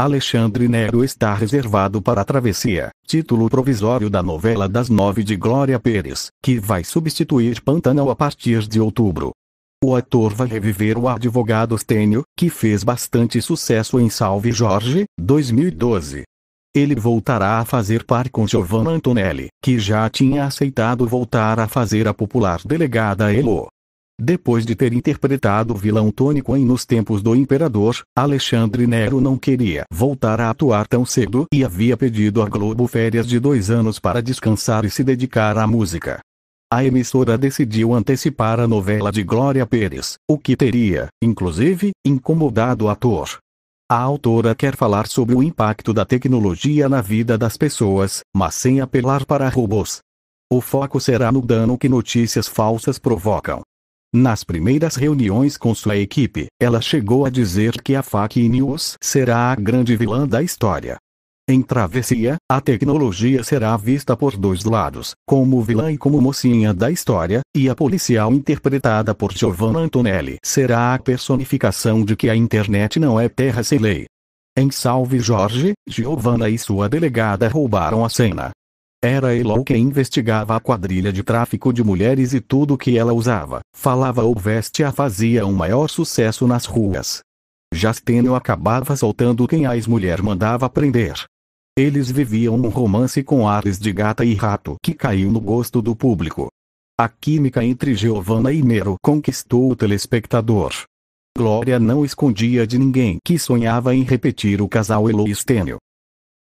Alexandre Nero está reservado para a travessia, título provisório da novela das nove de Glória Pérez, que vai substituir Pantanal a partir de outubro. O ator vai reviver o advogado Stênio, que fez bastante sucesso em Salve Jorge, 2012. Ele voltará a fazer par com Giovanna Antonelli, que já tinha aceitado voltar a fazer a popular delegada Elo. Depois de ter interpretado o vilão tônico em Nos Tempos do Imperador, Alexandre Nero não queria voltar a atuar tão cedo e havia pedido à Globo férias de dois anos para descansar e se dedicar à música. A emissora decidiu antecipar a novela de Glória Pérez, o que teria, inclusive, incomodado o ator. A autora quer falar sobre o impacto da tecnologia na vida das pessoas, mas sem apelar para robôs. O foco será no dano que notícias falsas provocam nas primeiras reuniões com sua equipe, ela chegou a dizer que a Fake News será a grande vilã da história. Em Travessia, a tecnologia será vista por dois lados, como vilã e como mocinha da história, e a policial interpretada por Giovanna Antonelli será a personificação de que a internet não é terra sem lei. Em Salve Jorge, Giovanna e sua delegada roubaram a cena, era Elon quem investigava a quadrilha de tráfico de mulheres e tudo que ela usava, falava ou vestia fazia um maior sucesso nas ruas. Jastênio acabava soltando quem a ex-mulher mandava prender. Eles viviam um romance com ares de gata e rato que caiu no gosto do público. A química entre Giovanna e Nero conquistou o telespectador. Glória não escondia de ninguém que sonhava em repetir o casal e Stênio.